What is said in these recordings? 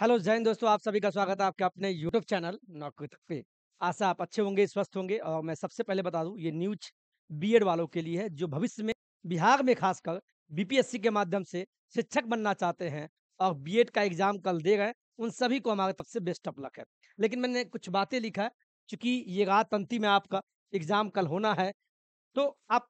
hello Jain दोस्तों आप सभी का स्वागत है आपके अपने यूट्यूब चैनल नौकरी पे आशा आप अच्छे होंगे स्वस्थ होंगे और मैं सबसे पहले बता दूं ये न्यूज बीएड वालों के लिए है जो भविष्य में बिहार में खासकर बीपीएससी के माध्यम से शिक्षक बनना चाहते हैं और बीएड का एग्जाम कल दे गए उन सभी को हमारे तरफ से बेस्ट ऑफ लक है लेकिन मैंने कुछ बातें लिखा है चूंकि ये रात अंतिम में आपका एग्जाम कल होना है तो आप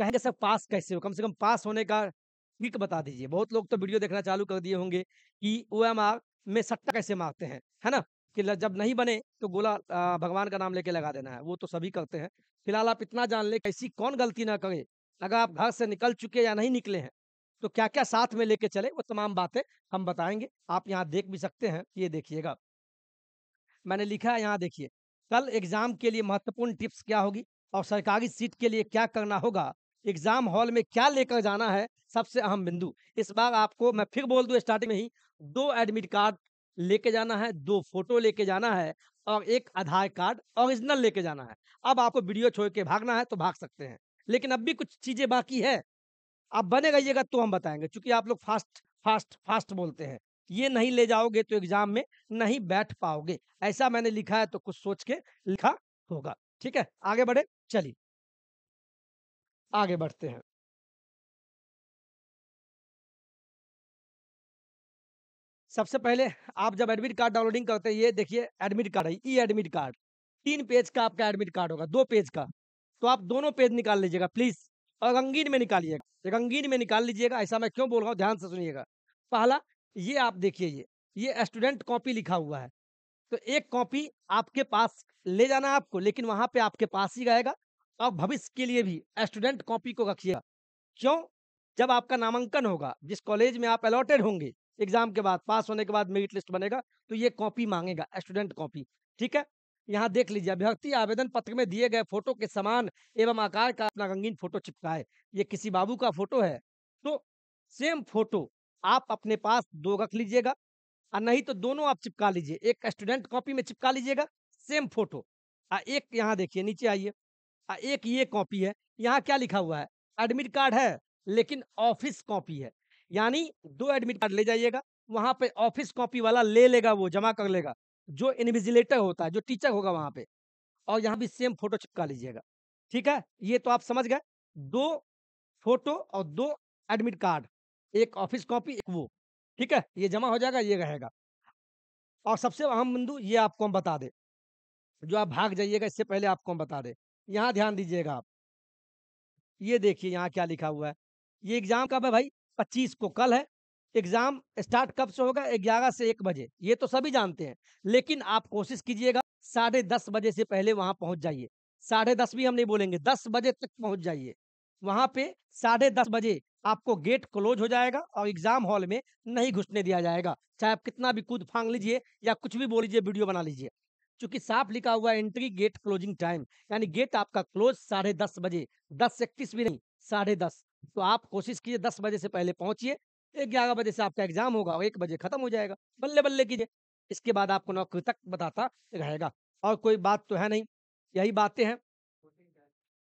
कहेंगे सर पास कैसे हो कम से कम पास होने का ट्रिक बता दीजिए बहुत लोग तो वीडियो देखना चालू कर दिए होंगे कि ओ एम आर में सट्टा कैसे मारते हैं है ना कि जब नहीं बने तो गोला भगवान का नाम लेके लगा देना है वो तो सभी करते हैं फिलहाल आप इतना जान ले ऐसी कौन गलती ना करें अगर आप घर से निकल चुके या नहीं निकले हैं तो क्या क्या साथ में लेके चले वो तमाम बातें हम बताएंगे आप यहाँ देख भी सकते हैं ये देखिएगा मैंने लिखा है यहाँ देखिए कल एग्जाम के लिए महत्वपूर्ण टिप्स क्या होगी और सरकारी सीट के लिए क्या करना होगा एग्जाम हॉल में क्या लेकर जाना है सबसे अहम बिंदु इस बार आपको मैं फिर बोल दूं स्टार्टिंग में ही दो एडमिट कार्ड लेके जाना है दो फोटो लेके जाना है और एक आधार कार्ड ओरिजिनल लेके जाना है अब आपको वीडियो छोड़ के भागना है तो भाग सकते हैं लेकिन अब भी कुछ चीजें बाकी है आप बने रहिएगा तो हम बताएंगे क्योंकि आप लोग फास्ट फास्ट फास्ट बोलते हैं ये नहीं ले जाओगे तो एग्जाम में नहीं बैठ पाओगे ऐसा मैंने लिखा है तो कुछ सोच के लिखा होगा ठीक है आगे बढ़े चलिए आगे बढ़ते हैं सबसे पहले आप जब एडमिट कार्ड डाउनलोडिंग करते हैं ये देखिए एडमिट कार्ड है ई एडमिट कार्ड तीन पेज का आपका एडमिट कार्ड होगा दो पेज का तो आप दोनों पेज निकाल लीजिएगा प्लीज़ और रंगीन में निकालिएगा रंगीन में निकाल लीजिएगा ऐसा मैं क्यों बोल रहा हूँ ध्यान से सुनिएगा पहला ये आप देखिए ये ये स्टूडेंट कॉपी लिखा हुआ है तो एक कॉपी आपके पास ले जाना आपको लेकिन वहाँ पे आपके पास ही रहेगा और भविष्य के लिए भी स्टूडेंट कॉपी को रखिएगा क्यों जब आपका नामांकन होगा जिस कॉलेज में आप अलॉटेड होंगे एग्जाम के बाद पास होने के बाद मेरिट लिस्ट बनेगा तो ये कॉपी मांगेगा स्टूडेंट कॉपी ठीक है यहाँ देख लीजिए अभ्यर्थी आवेदन पत्र में दिए गए फोटो के समान एवं आकार का अपना रंगीन फोटो चिपकाए ये किसी बाबू का फोटो है तो सेम फोटो आप अपने पास दो रख लीजिएगा और नहीं तो दोनों आप चिपका लीजिए एक स्टूडेंट कॉपी में चिपका लीजिएगा सेम फोटो आ एक यहाँ देखिए नीचे आइए एक ये कॉपी है यहाँ क्या लिखा हुआ है एडमिट कार्ड है लेकिन ऑफिस कॉपी है यानी दो एडमिट कार्ड ले जाइएगा वहां पे ऑफिस कॉपी वाला ले लेगा वो जमा कर लेगा जो इन्विजिलेटर होता है जो टीचर होगा वहां पे और यहाँ भी सेम फोटो चिपका लीजिएगा ठीक है ये तो आप समझ गए दो फोटो और दो एडमिट कार्ड एक ऑफिस कॉपी एक वो ठीक है ये जमा हो जाएगा ये रहेगा और सबसे अहम बिंदु ये आपको हम बता दे जो आप भाग जाइएगा इससे पहले आपको हम बता दे यहाँ ध्यान दीजिएगा आप ये देखिए यहाँ क्या लिखा हुआ है ये एग्जाम कब है भाई पच्चीस को कल है एग्जाम स्टार्ट कब से होगा ग्यारह से एक बजे ये तो सभी जानते हैं लेकिन आप कोशिश कीजिएगा साढ़े दस बजे से पहले वहां पहुंच जाइए साढ़े दस भी हम नहीं बोलेंगे दस बजे तक पहुंच जाइए वहां पे साढ़े दस बजे आपको गेट क्लोज हो जाएगा और एग्जाम हॉल में नहीं घुसने दिया जाएगा चाहे आप कितना भी कूद फांग लीजिए या कुछ भी बोल लीजिए वीडियो बना लीजिए चूंकि साफ लिखा हुआ एंट्री गेट क्लोजिंग टाइम यानी गेट आपका क्लोज साढ़े दस बजे दस इक्कीस भी नहीं साढ़े दस तो आप कोशिश कीजिए दस बजे से पहले पहुंचिए ग्यारह बजे से आपका एग्जाम होगा और एक बजे खत्म हो जाएगा बल्ले बल्ले कीजिए इसके बाद आपको नौकरी तक बताता रहेगा और कोई बात तो है नहीं यही बातें हैं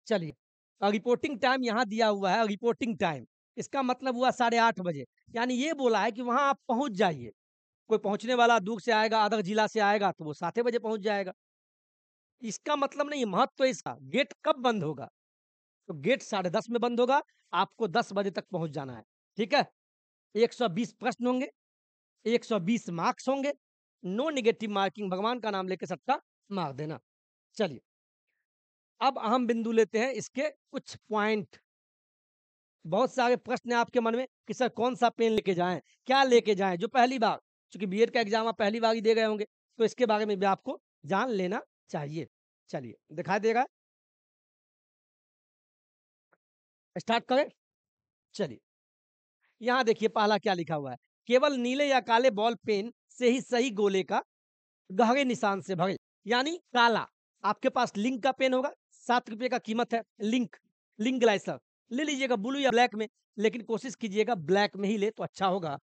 चलिए रिपोर्टिंग टाइम यहाँ दिया हुआ है रिपोर्टिंग टाइम इसका मतलब हुआ साढ़े आठ बजे यानी ये बोला है कि वहाँ आप पहुँच जाइए कोई पहुँचने वाला दूर से आएगा अदर जिला से आएगा तो वो सात बजे पहुँच जाएगा इसका मतलब नहीं महत्व तो इसका गेट कब बंद होगा तो गेट साढ़े दस में बंद होगा आपको दस बजे तक पहुंच जाना है ठीक है एक सौ बीस प्रश्न होंगे एक सौ बीस मार्क्स होंगे नो निगेटिव मार्किंग भगवान का नाम लेके सबका मार देना चलिए अब अहम बिंदु लेते हैं इसके कुछ पॉइंट बहुत सारे प्रश्न है आपके मन में कि सर कौन सा पेन लेके जाएं क्या लेके जाएं जो पहली बार चूंकि बीएड का एग्जाम आप पहली बार ही दे गए होंगे तो इसके बारे में भी आपको जान लेना चाहिए चलिए दिखाई देगा स्टार्ट करें चलिए यहाँ देखिए पहला क्या लिखा हुआ है केवल नीले या काले बॉल पेन से ही सही गोले का गहरे निशान से भरे यानी काला आपके पास लिंक का पेन होगा सात रुपये का कीमत है लिंक लिंक ग्लाइसर ले लीजिएगा ब्लू या ब्लैक में लेकिन कोशिश कीजिएगा ब्लैक में ही ले तो अच्छा होगा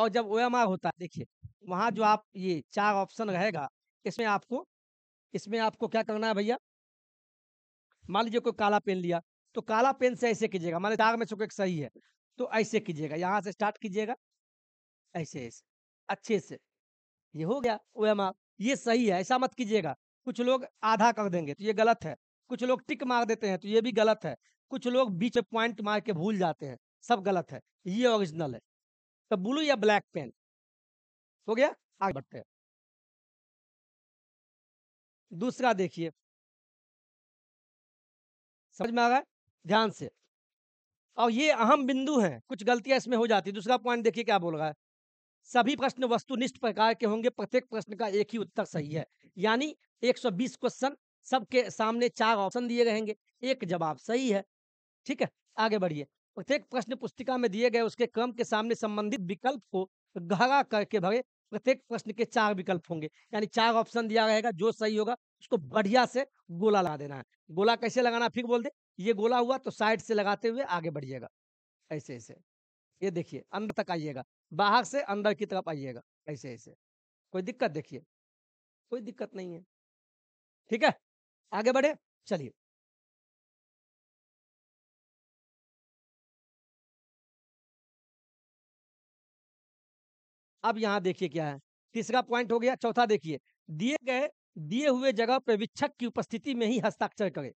और जब ओ होता है देखिए वहाँ जो आप ये चार ऑप्शन रहेगा इसमें आपको इसमें आपको क्या करना है भैया मान लीजिए कोई काला पेन लिया तो काला पेन से ऐसे कीजिएगा हमारे दाग में चुके सही है तो ऐसे कीजिएगा यहाँ से स्टार्ट कीजिएगा ऐसे ऐसे अच्छे से ये हो गया ओ ये सही है ऐसा मत कीजिएगा कुछ लोग आधा कर देंगे तो ये गलत है कुछ लोग टिक मार देते हैं तो ये भी गलत है कुछ लोग बीच में पॉइंट मार के भूल जाते हैं सब गलत है ये ओरिजिनल है तो ब्लू या ब्लैक पेन हो गया आगे बढ़ते हैं दूसरा देखिए समझ में आ रहा है ध्यान से और ये अहम बिंदु हैं कुछ गलतियां इसमें हो जाती है दूसरा पॉइंट देखिए क्या बोल रहा है सभी प्रश्न वस्तुनिष्ठ प्रकार के होंगे प्रत्येक प्रश्न का एक ही उत्तर सही है यानी 120 क्वेश्चन सबके सामने चार ऑप्शन दिए रहेंगे एक जवाब सही है ठीक है आगे बढ़िए प्रत्येक प्रश्न पुस्तिका में दिए गए उसके क्रम के सामने संबंधित विकल्प को गहरा करके भरे प्रत्येक प्रश्न के चार विकल्प होंगे यानी चार ऑप्शन दिया रहेगा जो सही होगा उसको बढ़िया से गोला लगा देना है गोला कैसे लगाना फिर बोल दे ये गोला हुआ तो साइड से लगाते हुए आगे बढ़िएगा ऐसे ऐसे ये देखिए अंदर तक आइएगा बाहर से अंदर की तरफ आइएगा ऐसे ऐसे कोई दिक्कत देखिए कोई दिक्कत नहीं है ठीक है आगे बढ़े चलिए अब यहाँ देखिए क्या है तीसरा पॉइंट हो गया चौथा देखिए दिए गए दिए हुए जगह पर की उपस्थिति में ही हस्ताक्षर करे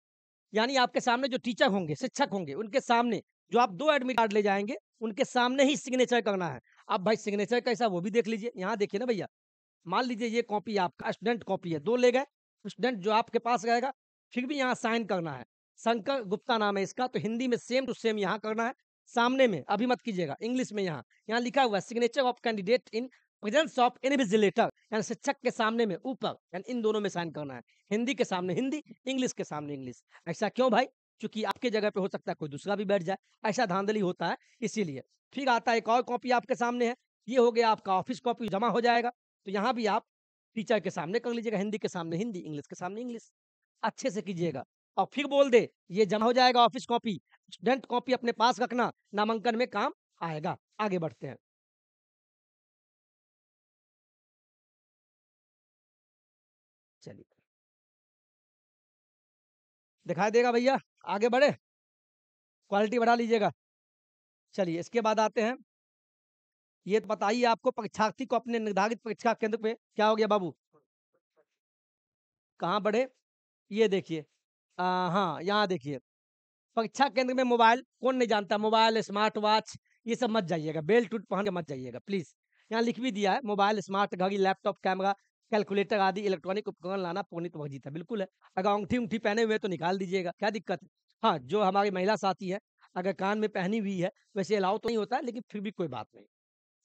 यानी आपके सामने जो टीचर होंगे शिक्षक होंगे उनके सामने जो आप दो एडमिट कार्ड ले जाएंगे उनके सामने ही सिग्नेचर करना है अब भाई सिग्नेचर कैसा वो भी देख लीजिए यहाँ देखिए ना भैया मान लीजिए ये कॉपी आपका स्टूडेंट कॉपी है दो ले गए स्टूडेंट जो आपके पास रहेगा फिर भी यहाँ साइन करना है शंकर गुप्ता नाम है इसका तो हिंदी में सेम टू सेम यहाँ करना है सामने में अभी मत कीजिएगा इंग्लिश में यहाँ यहाँ लिखा हुआ signature of candidate in presence of invigilator यानी शिक्षक के सामने में ऊपर यानी इन दोनों में साइन करना है हिंदी के सामने हिंदी इंग्लिश के सामने इंग्लिश ऐसा क्यों भाई क्योंकि आपके जगह पे हो सकता है कोई दूसरा भी बैठ जाए ऐसा धांधली होता है इसीलिए फिर आता है एक और कॉपी आपके सामने है ये हो गया आपका ऑफिस कॉपी जमा हो जाएगा तो यहाँ भी आप टीचर के सामने कर लीजिएगा हिंदी के सामने हिंदी इंग्लिश के सामने इंग्लिश अच्छे से कीजिएगा और फिर बोल दे ये जमा हो जाएगा ऑफिस कॉपी स्टूडेंट कॉपी अपने पास रखना नामांकन में काम आएगा आगे बढ़ते हैं चलिए दिखाई देगा भैया आगे बढ़े क्वालिटी बढ़ा लीजिएगा चलिए इसके बाद आते हैं ये तो बताइए आपको परीक्षार्थी को अपने निर्धारित परीक्षा केंद्र पे क्या हो गया बाबू कहाँ बढ़े ये देखिए हाँ यहाँ देखिए परीक्षा केंद्र में मोबाइल कौन नहीं जानता मोबाइल स्मार्ट वॉच ये सब मत जाइएगा बेल्ट टूट पहन के मत जाइएगा प्लीज़ यहाँ लिख भी दिया है मोबाइल स्मार्ट घड़ी लैपटॉप कैमरा कैलकुलेटर आदि इलेक्ट्रॉनिक उपकरण लाना पुनित वजीत है बिल्कुल है अगर औंगठी उंगठी पहने हुए तो निकाल दीजिएगा क्या दिक्कत है हाँ जो हमारी महिला साथी है अगर कान में पहनी हुई है वैसे अलाउ तो नहीं होता है लेकिन फिर भी कोई बात नहीं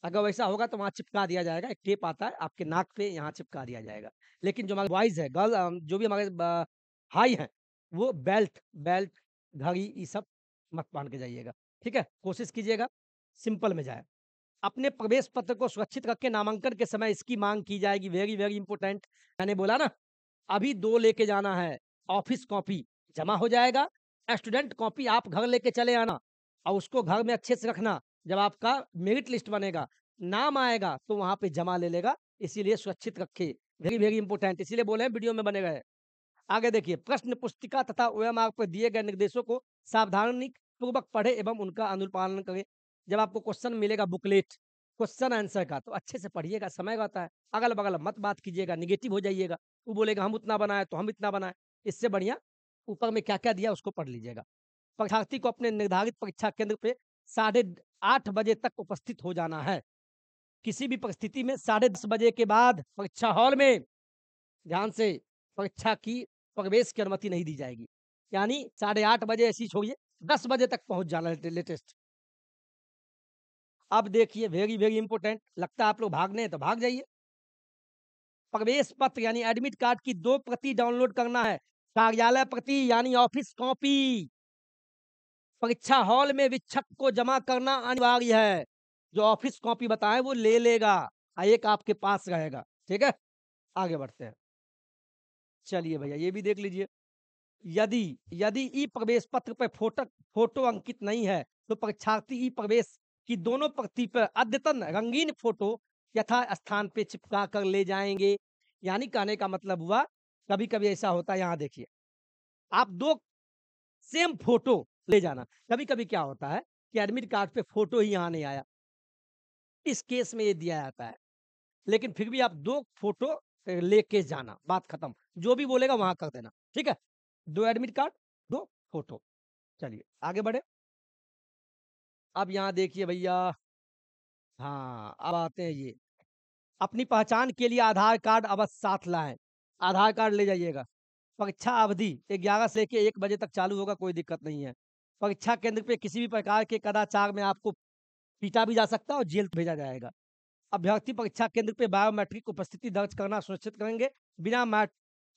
अगर वैसा होगा तो वहाँ चिपका दिया जाएगा एक टेप आता है आपके नाक पे यहाँ चिपका दिया जाएगा लेकिन जो हमारे बॉयज़ है गर्ल जो भी हमारे हाई हैं वो बेल्ट बेल्ट घड़ी ये सब मत पहन के जाइएगा ठीक है कोशिश कीजिएगा सिंपल में जाए अपने प्रवेश पत्र को सुरक्षित रख के नामांकन के समय इसकी मांग की जाएगी वेरी वेरी इंपोर्टेंट मैंने बोला ना अभी दो लेके जाना है ऑफिस कॉपी जमा हो जाएगा स्टूडेंट कॉपी आप घर लेके चले आना और उसको घर में अच्छे से रखना जब आपका मेरिट लिस्ट बनेगा नाम आएगा तो वहां पे जमा ले लेगा इसीलिए सुरक्षित रखे वेरी वेरी इंपोर्टेंट इसीलिए बोले वीडियो में बने गए आगे देखिए प्रश्न पुस्तिका तथा ओएमआर पर दिए गए निर्देशों को सावधानी पूर्वक पढ़े एवं उनका अनुपालन करें जब आपको क्वेश्चन मिलेगा बुकलेट क्वेश्चन आंसर का तो अच्छे से पढ़िएगा समय रहता है अगल बगल मत बात कीजिएगा निगेटिव हो जाइएगा वो बोलेगा हम उतना बनाए तो हम इतना बनाए इससे बढ़िया ऊपर में क्या क्या दिया उसको पढ़ लीजिएगा परीक्षार्थी को अपने निर्धारित परीक्षा केंद्र पे साढ़े आठ बजे तक उपस्थित हो जाना है किसी भी परिस्थिति में साढ़े दस बजे के बाद परीक्षा हॉल में ध्यान से परीक्षा की प्रवेश की अनुमति नहीं दी जाएगी यानी साढ़े आठ बजे ऐसी छोड़िए दस बजे तक पहुंच जाना लेटेस्ट अब देखिए वेरी वेरी इंपोर्टेंट लगता है आप लोग भागने तो भाग जाइए प्रवेश पत्र यानी एडमिट कार्ड की दो प्रति डाउनलोड करना है कार्यालय प्रति यानी ऑफिस कॉपी परीक्षा हॉल में विक्षक को जमा करना अनिवार्य है जो ऑफिस कॉपी बताए वो ले लेगा एक आपके पास रहेगा ठीक है आगे बढ़ते हैं चलिए भैया ये भी देख लीजिए यदि यदि ई प्रवेश पत्र पर फोटक फोटो अंकित नहीं है तो परीक्षार्थी ई प्रवेश की दोनों प्रति पर अद्यतन रंगीन फोटो यथा स्थान पे चिपका कर ले जाएंगे यानी कहने का मतलब हुआ कभी कभी ऐसा होता है यहाँ देखिए आप दो सेम फोटो ले जाना कभी कभी क्या होता है कि एडमिट कार्ड पे फोटो ही यहाँ नहीं आया इस केस में ये दिया जाता है लेकिन फिर भी आप दो फोटो लेके जाना बात खत्म जो भी बोलेगा वहां कर देना ठीक है दो एडमिट कार्ड दो फोटो चलिए आगे बढ़े अब यहाँ देखिए भैया हाँ अब आते हैं ये अपनी पहचान के लिए आधार कार्ड अब साथ लाए आधार कार्ड ले जाइएगा परीक्षा अवधि ग्यारह से लेकर एक बजे तक चालू होगा कोई दिक्कत नहीं है परीक्षा केंद्र पे किसी भी प्रकार के कदाचार में आपको पीटा भी जा सकता है और जेल भेजा जाएगा अभ्यर्थी परीक्षा केंद्र पे बायोमेट्रिक उपस्थिति दर्ज करना सुनिश्चित करेंगे बिना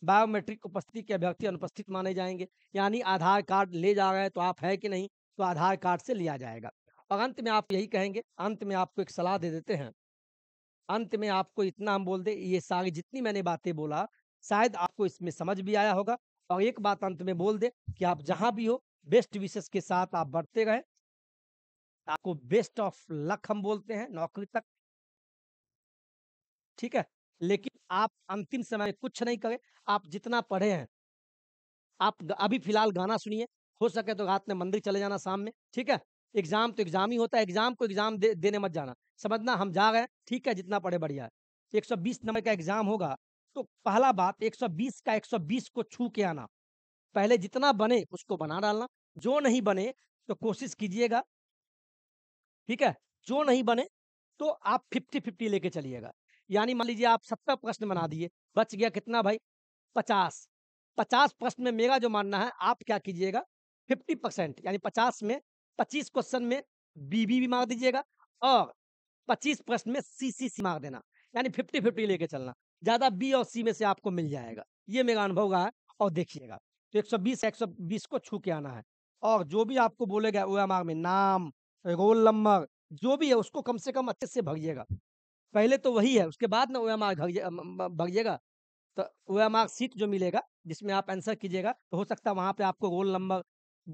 बायोमेट्रिक उपस्थिति के अभ्यर्थी अनुपस्थित माने जाएंगे यानी आधार कार्ड ले जा रहे हैं तो आप है कि नहीं तो आधार कार्ड से लिया जाएगा और अंत में आप यही कहेंगे अंत में आपको एक सलाह दे देते हैं अंत में आपको इतना हम बोल दे ये सारी जितनी मैंने बातें बोला शायद आपको इसमें समझ भी आया होगा और एक बात अंत में बोल दे कि आप जहां भी हो बेस्ट विशेष के साथ आप बढ़ते रहे आपको बेस्ट ऑफ लक हम बोलते हैं नौकरी तक ठीक है लेकिन आप अंतिम समय में कुछ नहीं करें आप जितना पढ़े हैं आप अभी फिलहाल गाना सुनिए हो सके तो रात में मंदिर चले जाना शाम में ठीक है एग्जाम तो एग्जाम ही होता है एग्जाम को एग्जाम दे, देने मत जाना समझना हम जा रहे हैं ठीक है जितना पढ़े बढ़िया है एक नंबर का एग्जाम होगा तो पहला बात एक का एक को छू के आना पहले जितना बने उसको बना डालना जो नहीं बने तो कोशिश कीजिएगा ठीक है जो नहीं बने तो आप फिफ्टी फिफ्टी लेके चलिएगा यानी मान लीजिए आप सत्तर प्रश्न बना दिए बच गया कितना भाई पचास पचास प्रश्न में मेरा जो मानना है आप क्या कीजिएगा फिफ्टी परसेंट यानी पचास में पच्चीस क्वेश्चन में बीबी भी मार दीजिएगा और पच्चीस प्रश्न में सी सी सी मार देना यानी फिफ्टी फिफ्टी लेके चलना ज्यादा बी और सी में से आपको मिल जाएगा ये मेरा अनुभव रहा है और देखिएगा तो एक सौ बीस एक सौ बीस को छू के आना है और जो भी आपको बोलेगा ओ एम आर में नाम रोल नंबर जो भी है उसको कम से कम अच्छे से भरिएगा पहले तो वही है उसके बाद ना ओया मार्क भगजेगा तो ओया मार्क सीट जो मिलेगा जिसमें आप आंसर कीजिएगा तो हो सकता है वहाँ पे आपको रोल नंबर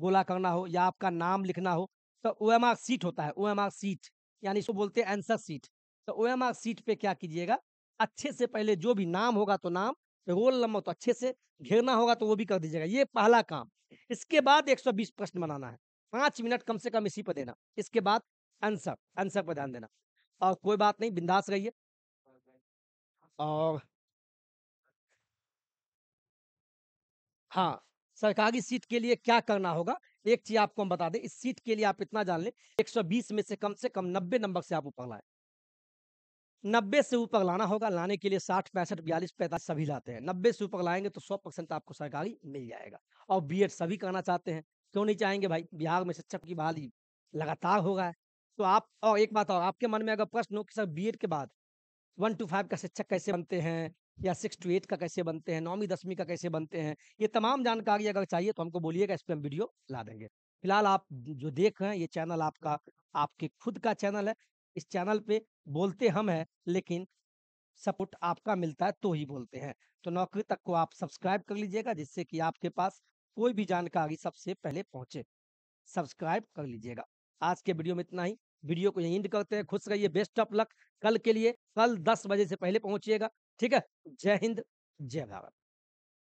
गोला करना हो या आपका नाम लिखना हो तो ओ मार्क सीट होता है ओ आर सीट यानी इसको बोलते हैं आंसर सीट तो ओ आर सीट पे क्या कीजिएगा अच्छे से पहले जो भी नाम होगा तो नाम रोल नंबर तो अच्छे से घेरना होगा तो वो भी कर दीजिएगा ये पहला काम इसके बाद 120 प्रश्न बनाना है पाँच मिनट कम से कम इसी पर देना इसके बाद आंसर आंसर पर ध्यान देना और कोई बात नहीं बिंदास रहिए और हाँ सरकारी सीट के लिए क्या करना होगा एक चीज आपको हम बता दें इस सीट के लिए आप इतना जान लें 120 में से कम से कम 90 नंबर से आप ऊपर लाए 90 से ऊपर लाना होगा लाने के लिए 60 पैंसठ बयालीस पैंतालीस सभी लाते हैं 90 से ऊपर लाएंगे तो 100 परसेंट आपको सरकारी मिल जाएगा और बीएड सभी करना चाहते हैं क्यों नहीं चाहेंगे भाई बिहार में शिक्षक की बहाली लगातार हो रहा है तो आप और एक बात और आपके मन में अगर प्रश्न हो कि सर बी के बाद वन टू फाइव का शिक्षक कैसे बनते हैं या सिक्स टू एट का कैसे बनते हैं नौवीं दसवीं का कैसे बनते हैं ये तमाम जानकारी अगर चाहिए तो हमको बोलिएगा इस पर हम वीडियो ला देंगे फिलहाल आप जो देख रहे हैं ये चैनल आपका आपके खुद का चैनल है इस चैनल पे बोलते हम हैं लेकिन सपोर्ट आपका मिलता है तो ही बोलते हैं तो नौकरी तक को आप सब्सक्राइब कर लीजिएगा जिससे कि आपके पास कोई भी जानकारी सबसे पहले पहुंचे सब्सक्राइब कर लीजिएगा आज के वीडियो में इतना ही वीडियो को यहीं करते हैं खुश रहिए बेस्ट ऑफ लक कल के लिए कल दस बजे से पहले पहुंचिएगा ठीक है जय हिंद जय भारत